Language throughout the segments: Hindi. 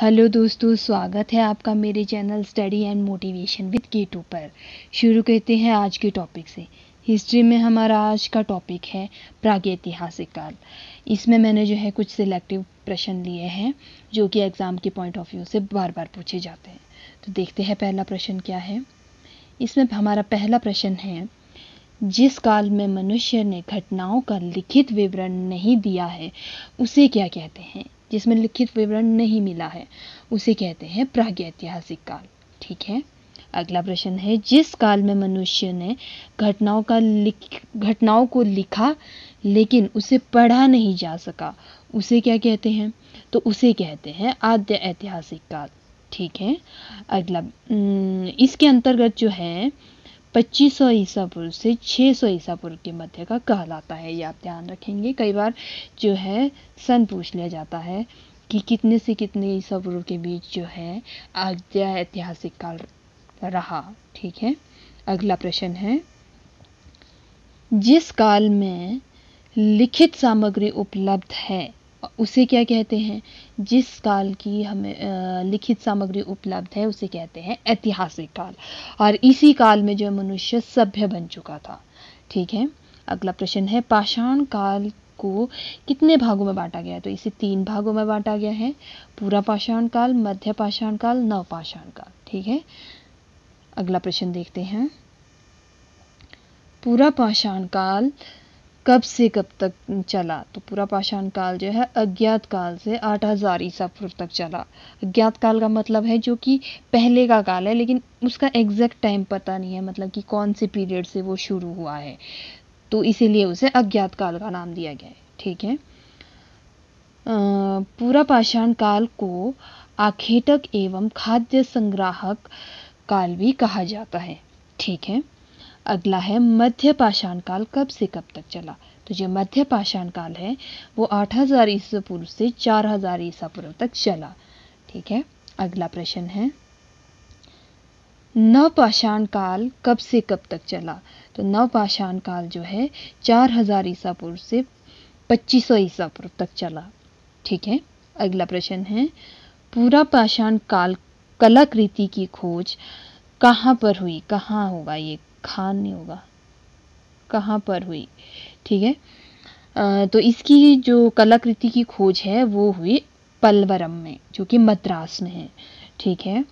हेलो दोस्तों स्वागत है आपका मेरे channel study and motivation with K two पर शुरू करते हैं आज के टॉपिक से हिस्ट्री में हमारा आज का टॉपिक है प्रागैतिहासिक काल इसमें मैंने जो है कुछ सिलेक्टिव प्रश्न लिए हैं जो कि एग्ज़ाम के पॉइंट ऑफ व्यू से बार बार पूछे जाते हैं तो देखते हैं पहला प्रश्न क्या है इसमें हमारा पहला प्रश्न है जिस काल में मनुष्य ने घटनाओं का लिखित विवरण नहीं दिया है उसे क्या कहते हैं जिसमें लिखित विवरण नहीं मिला है उसे कहते हैं प्रागैतिहासिक काल ठीक है अगला प्रश्न है जिस काल में मनुष्य ने घटनाओं का लिख घटनाओं को लिखा लेकिन उसे पढ़ा नहीं जा सका उसे क्या कहते हैं तो उसे कहते हैं आद्य ऐतिहासिक काल ठीक है अगला इसके अंतर्गत जो है पच्चीस सौ ईसा पूर्व से 600 सौ ईसा पूर्व के मध्य का कहलाता है ये आप ध्यान रखेंगे कई बार जो है सन पूछ लिया जाता है कि कितने से कितने ईसा पूर्व के बीच जो है आद्या ऐतिहासिक काल रहा ठीक है अगला प्रश्न है जिस काल में लिखित सामग्री उपलब्ध है उसे क्या कहते हैं जिस काल की हमें लिखित सामग्री उपलब्ध है उसे कहते हैं ऐतिहासिक काल और इसी काल में जो मनुष्य सभ्य बन चुका था ठीक है अगला प्रश्न है पाषाण काल को कितने भागों में बांटा गया है तो इसे तीन भागों में बांटा गया है पूरा पाषाण काल मध्य पाषाण काल नव पाषाण काल ठीक है अगला प्रश्न देखते हैं पूरा पाषाण काल कब से कब तक चला तो पूरा पाषाण काल जो है अज्ञात काल से आठ हज़ार ईसा पूर्व तक चला अज्ञात काल का मतलब है जो कि पहले का काल है लेकिन उसका एग्जैक्ट टाइम पता नहीं है मतलब कि कौन से पीरियड से वो शुरू हुआ है तो इसीलिए उसे अज्ञात काल का नाम दिया गया है ठीक है पूरा पाषाण काल को आखेटक एवं खाद्य संग्राहक काल भी कहा जाता है ठीक है अगला है मध्य पाषाण काल कब से कब तक चला तो जो मध्य पाषाण काल है वो 8000 हजार ईसा पूर्व से 4000 हजार ईसा पूर्व तक चला ठीक है अगला प्रश्न है नवपाषाण काल कब से कब तक चला तो नवपाषाण काल जो है 4000 हजार ईसा पूर्व से 2500 ईसा पूर्व तक चला ठीक है अगला प्रश्न है पूरा पाषाण काल कलाकृति की खोज कहाँ पर हुई कहाँ होगा ये खान नहीं होगा कहाँ पर हुई ठीक है तो इसकी जो कलाकृति की खोज है वो हुई पलवरम में जो कि मद्रास में है ठीक है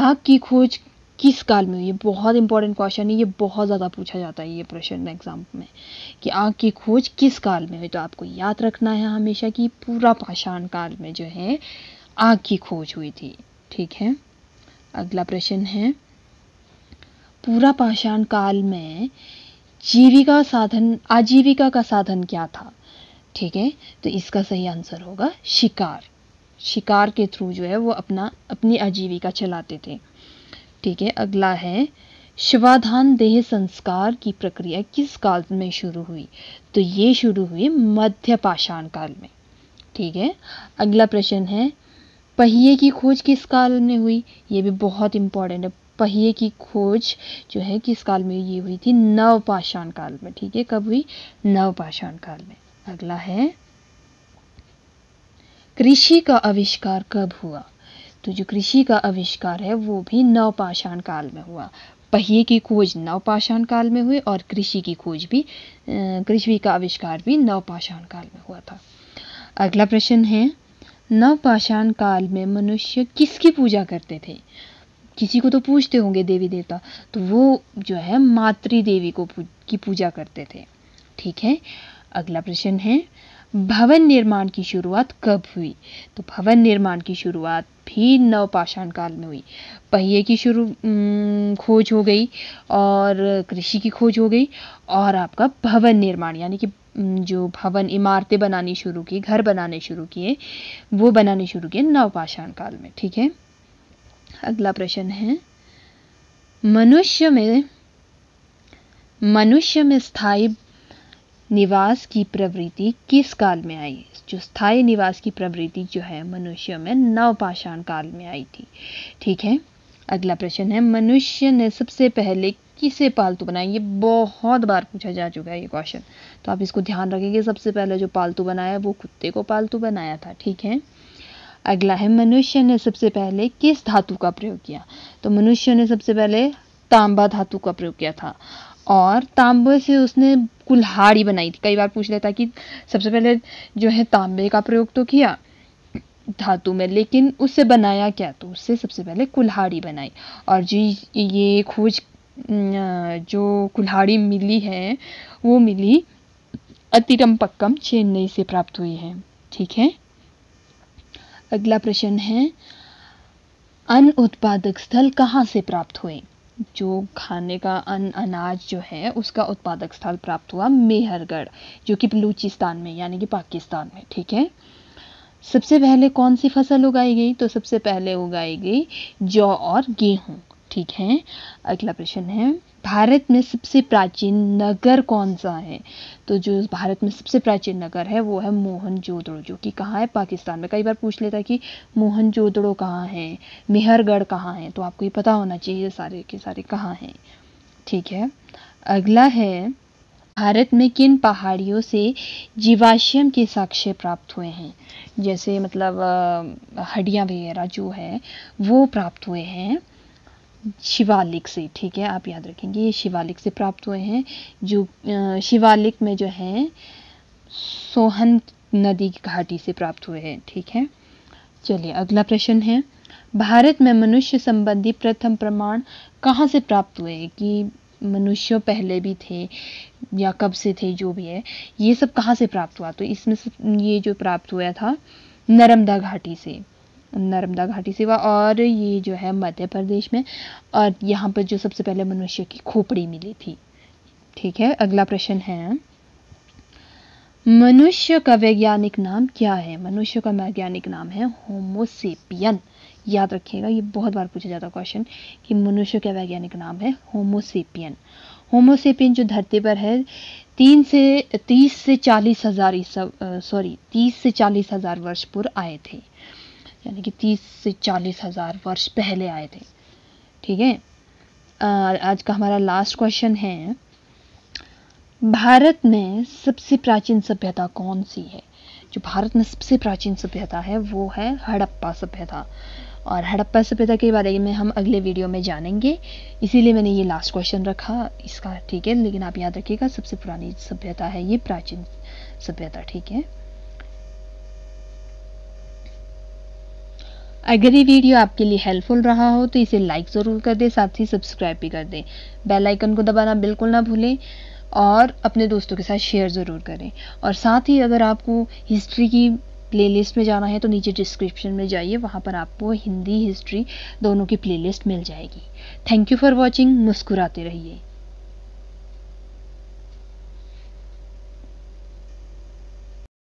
आग की खोज किस काल में हुई ये बहुत इंपॉर्टेंट क्वेश्चन है ये बहुत ज़्यादा पूछा जाता है ये प्रश्न एग्जाम में कि आग की खोज किस काल में हुई तो आपको याद रखना है हमेशा कि पूरा पाषाण काल में जो है आग की खोज हुई थी ठीक है अगला प्रश्न है पूरा पाषाण काल में जीविका साधन आजीविका का साधन क्या था ठीक है तो इसका सही आंसर होगा शिकार शिकार के थ्रू जो है वो अपना अपनी आजीविका चलाते थे ठीक है अगला है शवाधान देह संस्कार की प्रक्रिया किस काल में शुरू हुई तो ये शुरू हुई मध्य पाषाण काल में ठीक है अगला प्रश्न है पहिए की खोज किस काल में हुई ये भी बहुत इंपॉर्टेंट है पहिए की खोज जो है किस काल में ये हुई थी नवपाषाण काल में ठीक है कब हुई नवपाषाण काल में अगला है कृषि का आविष्कार कब हुआ तो जो कृषि का आविष्कार है वो भी नवपाषाण काल में हुआ पहिए की खोज नवपाषाण काल में हुई और कृषि की खोज भी कृषि का आविष्कार भी नवपाषाण काल में हुआ था अगला प्रश्न है नवपाषाण काल में मनुष्य किसकी पूजा करते थे किसी को तो पूछते होंगे देवी देवता तो वो जो है मातृ देवी को की पूजा करते थे ठीक है अगला प्रश्न है भवन निर्माण की शुरुआत कब हुई तो भवन निर्माण की शुरुआत भी नवपाषाण काल में हुई पहिए की शुरू खोज हो गई और कृषि की खोज हो गई और आपका भवन निर्माण यानी कि जो भवन इमारतें बनानी शुरू की घर बनाने शुरू किए वो बनाने शुरू किए नवपाषाण काल में ठीक है अगला प्रश्न है मनुष्य में मनुष्य में स्थायी निवास की प्रवृत्ति किस काल में आई जो स्थायी निवास की प्रवृत्ति जो है मनुष्य में नवपाषाण काल में आई थी ठीक है अगला प्रश्न है मनुष्य ने सबसे पहले किसे पालतू बनाया ये बहुत बार पूछा जा चुका है ये क्वेश्चन तो आप इसको ध्यान रखेंगे सबसे पहले जो पालतू बनाया वो कुत्ते को पालतू बनाया था ठीक है अगला है मनुष्य ने सबसे पहले किस धातु का प्रयोग किया तो मनुष्य ने सबसे पहले तांबा धातु का प्रयोग किया था और तांबे से उसने कुल्हाड़ी बनाई थी कई बार पूछ लेता कि सबसे पहले जो है तांबे का प्रयोग तो किया धातु में लेकिन उससे बनाया क्या तो उससे सबसे पहले कुल्हाड़ी बनाई और जी ये खोज जो कुल्हाड़ी मिली है वो मिली अतिरम पक्कम चेन्नई से प्राप्त हुई है ठीक है अगला प्रश्न है अन्न उत्पादक स्थल कहाँ से प्राप्त हुए जो खाने का अन्न अनाज जो है उसका उत्पादक स्थल प्राप्त हुआ मेहरगढ़ जो कि बलूचिस्तान में यानी कि पाकिस्तान में ठीक है सबसे पहले कौन सी फसल उगाई गई तो सबसे पहले उगाई गई जौ और गेहूँ ठीक है अगला प्रश्न है भारत में सबसे प्राचीन नगर कौन सा है तो जो भारत में सबसे प्राचीन नगर है वो है मोहनजोदड़ो जो कि कहाँ है पाकिस्तान में कई बार पूछ लेता है कि मोहनजोदड़ो कहाँ है मेहरगढ़ कहाँ है तो आपको ये पता होना चाहिए ये सारे के सारे कहाँ हैं ठीक है अगला है भारत में किन पहाड़ियों से जीवाश्यम के साक्ष्य प्राप्त हुए हैं जैसे मतलब हड्डियाँ वगैरह जो है वो प्राप्त हुए हैं शिवालिक से ठीक है आप याद रखेंगे ये शिवालिक से प्राप्त हुए हैं जो शिवालिक में जो है सोहन नदी की घाटी से प्राप्त हुए हैं ठीक है चलिए अगला प्रश्न है भारत में मनुष्य संबंधी प्रथम प्रमाण कहाँ से प्राप्त हुए कि मनुष्य पहले भी थे या कब से थे जो भी है ये सब कहाँ से प्राप्त हुआ तो इसमें ये जो प्राप्त हुआ था नर्मदा घाटी से नर्मदा घाटी सिवा और ये जो है मध्य प्रदेश में और यहाँ पर जो सबसे पहले मनुष्य की खोपड़ी मिली थी ठीक है अगला प्रश्न है मनुष्य का वैज्ञानिक नाम क्या है मनुष्य का वैज्ञानिक नाम है होमोसेपियन याद रखिएगा ये बहुत बार पूछा जाता क्वेश्चन कि मनुष्य का वैज्ञानिक नाम है होमोसेपियन होमोसेपियन जो धरती पर है तीन से तीस से चालीस हजार सॉरी तीस से चालीस हजार वर्ष पूर्व आए थे यानी कि तीस से चालीस हज़ार वर्ष पहले आए थे ठीक है आज का हमारा लास्ट क्वेश्चन है भारत में सबसे प्राचीन सभ्यता कौन सी है जो भारत में सबसे प्राचीन सभ्यता है वो है हड़प्पा सभ्यता और हड़प्पा सभ्यता के बारे में हम अगले वीडियो में जानेंगे इसीलिए मैंने ये लास्ट क्वेश्चन रखा इसका ठीक है लेकिन आप याद रखिएगा सबसे पुरानी सभ्यता है ये प्राचीन सभ्यता ठीक है अगर ये वीडियो आपके लिए हेल्पफुल रहा हो तो इसे लाइक ज़रूर कर दें साथ ही सब्सक्राइब भी कर दें बेल आइकन को दबाना बिल्कुल ना भूलें और अपने दोस्तों के साथ शेयर ज़रूर करें और साथ ही अगर आपको हिस्ट्री की प्लेलिस्ट में जाना है तो नीचे डिस्क्रिप्शन में जाइए वहाँ पर आपको हिंदी हिस्ट्री दोनों की प्लेलिस्ट मिल जाएगी थैंक यू फॉर वॉचिंग मुस्कुराते रहिए